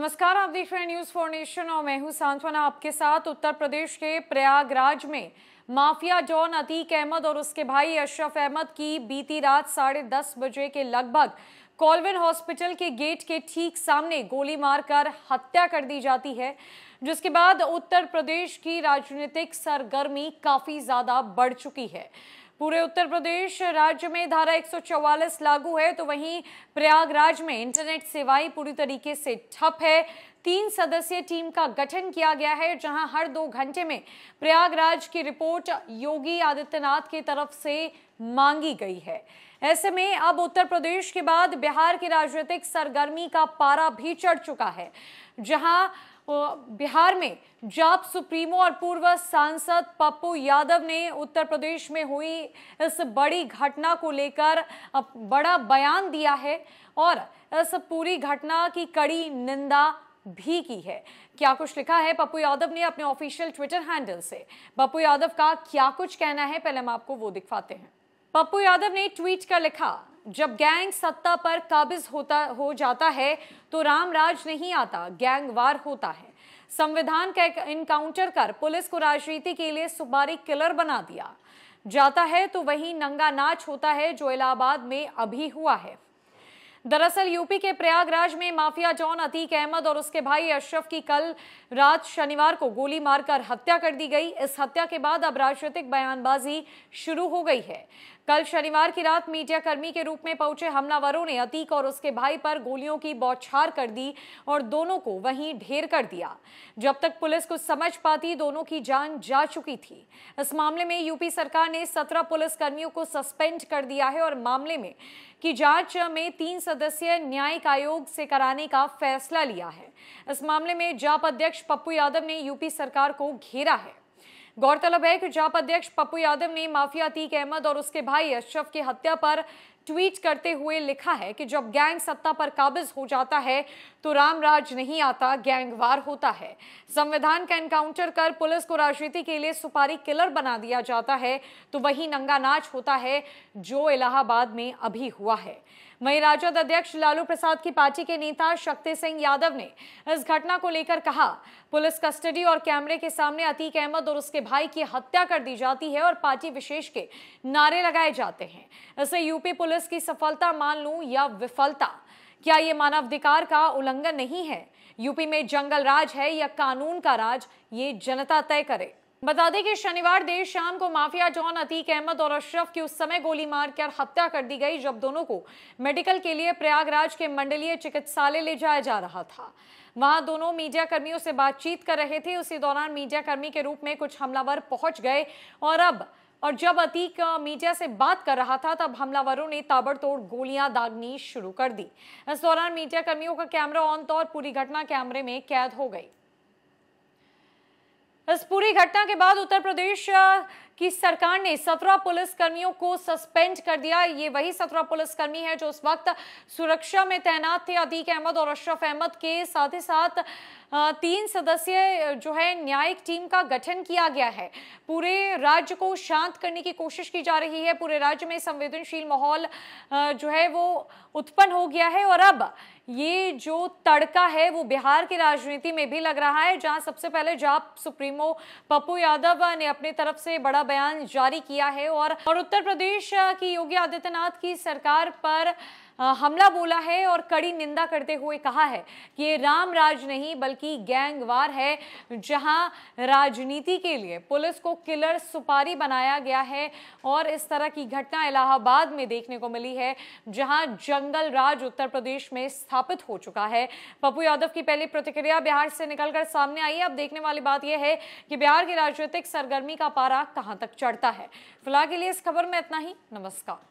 नमस्कार आप देख रहे हैं न्यूज फॉर नेशन और मैं हूं सांत्वना आपके साथ उत्तर प्रदेश के प्रयागराज में माफिया जॉन अतीक अहमद और उसके भाई अशरफ अहमद की बीती रात साढ़े दस बजे के लगभग कॉलविन हॉस्पिटल के गेट के ठीक सामने गोली मारकर हत्या कर दी जाती है जिसके बाद उत्तर प्रदेश की राजनीतिक सरगर्मी काफी ज्यादा बढ़ चुकी है पूरे उत्तर प्रदेश राज्य में धारा 144 लागू है तो वहीं प्रयागराज में इंटरनेट सेवाएं पूरी तरीके से ठप है तीन सदस्यीय टीम का गठन किया गया है जहां हर दो घंटे में प्रयागराज की रिपोर्ट योगी आदित्यनाथ की तरफ से मांगी गई है ऐसे में अब उत्तर प्रदेश के बाद बिहार की राजनीतिक सरगर्मी का पारा भी चढ़ चुका है जहां बिहार में जाप सुप्रीमो और पूर्व सांसद पप्पू यादव ने उत्तर प्रदेश में हुई इस बड़ी घटना को लेकर बड़ा बयान दिया है और इस पूरी घटना की कड़ी निंदा भी की है क्या कुछ लिखा है पप्पू यादव ने अपने ऑफिशियल ट्विटर हैंडल से पप्पू यादव का क्या कुछ कहना है पहले हम आपको वो दिखवाते हैं पप्पू यादव ने ट्वीट कर लिखा जब गैंग सत्ता पर काबिज होता हो जाता है तो रामराज नहीं आता वार होता है संविधान का इनकाउंटर कर पुलिस को राजनीति के लिए सुपारी किलर बना दिया जाता है तो वही नंगा नाच होता है जो इलाहाबाद में अभी हुआ है दरअसल यूपी के प्रयागराज में माफिया जॉन अतीक अहमद और उसके भाई अशरफ की कल रात शनिवार को गोली मारकर हत्या कर दी गई इस हत्या के बाद अब राजनीतिक बयानबाजी शुरू हो गई है कल शनिवार की रात मीडिया कर्मी के रूप में पहुंचे हमलावरों ने अतीक और उसके भाई पर गोलियों की बौछार कर दी और दोनों को वहीं ढेर कर दिया जब तक पुलिस कुछ समझ पाती दोनों की जान जा चुकी थी इस मामले में यूपी सरकार ने सत्रह पुलिसकर्मियों को सस्पेंड कर दिया है और मामले में की जांच में तीन सदस्यीय न्यायिक आयोग से कराने का फैसला लिया है इस मामले में जाप अध्यक्ष पप्पू यादव ने यूपी सरकार को घेरा है गौरतलब है कि जाप अध्यक्ष पप्पू यादव ने माफिया अतीक अहमद और उसके भाई अशरफ की हत्या पर ट्वीट करते हुए लिखा है कि जब गैंग सत्ता पर काबिज हो जाता है तो रामराज नहीं आता गैंगवार होता है संविधान का एनकाउंटर कर पुलिस को राजनीति के लिए सुपारी किलर बना दिया जाता है तो वही नंगा नाच होता है जो इलाहाबाद में अभी हुआ है वहीं राजद अध्यक्ष लालू प्रसाद की पार्टी के नेता शक्ति सिंह यादव ने इस घटना को लेकर कहा पुलिस कस्टडी और कैमरे के सामने अतीक अहमद और उसके भाई की हत्या कर दी जाती है और पार्टी विशेष के नारे लगाए जाते हैं इसे यूपी पुलिस की सफलता मान लू या विफलता क्या ये मानवाधिकार का उल्लंघन नहीं है यूपी में जंगल राज है या कानून का राज ये जनता तय करे बता दें कि शनिवार देर शाम को माफिया जॉन अतीक अहमद और अशरफ की उस समय गोली मारकर हत्या कर दी गई जब दोनों को मेडिकल के लिए प्रयागराज के मंडलीय चिकित्सालय ले जाया जा रहा था वहां दोनों मीडिया कर्मियों से बातचीत कर रहे थे उसी दौरान मीडिया कर्मी के रूप में कुछ हमलावर पहुंच गए और अब और जब अतीक मीडिया से बात कर रहा था तब हमलावरों ने ताबड़तोड़ गोलियां दागनी शुरू कर दी इस दौरान मीडिया कर्मियों का कैमरा ऑन तो पूरी घटना कैमरे में कैद हो गई इस पूरी घटना के बाद उत्तर प्रदेश कि सरकार ने सत्रह पुलिसकर्मियों को सस्पेंड कर दिया ये वही सत्रह पुलिसकर्मी है जो उस वक्त सुरक्षा में तैनात थे अदीक अहमद और अशरफ अहमद के साथ ही साथ तीन सदस्य जो है न्यायिक टीम का गठन किया गया है पूरे राज्य को शांत करने की कोशिश की जा रही है पूरे राज्य में संवेदनशील माहौल जो है वो उत्पन्न हो गया है और अब ये जो तड़का है वो बिहार की राजनीति में भी लग रहा है जहां सबसे पहले जाप सुप्रीमो पप्पू यादव ने अपनी तरफ से बड़ा बयान जारी किया है और, और उत्तर प्रदेश की योगी आदित्यनाथ की सरकार पर हमला बोला है और कड़ी निंदा करते हुए कहा है कि ये राम राज नहीं बल्कि गैंगवार है जहां राजनीति के लिए पुलिस को किलर सुपारी बनाया गया है और इस तरह की घटना इलाहाबाद में देखने को मिली है जहां जंगल राज उत्तर प्रदेश में स्थापित हो चुका है पप्पू यादव की पहली प्रतिक्रिया बिहार से निकलकर सामने आई अब देखने वाली बात यह है कि बिहार की राजनीतिक सरगर्मी का पारा कहां तक चढ़ता है फिलहाल के लिए इस खबर में इतना ही नमस्कार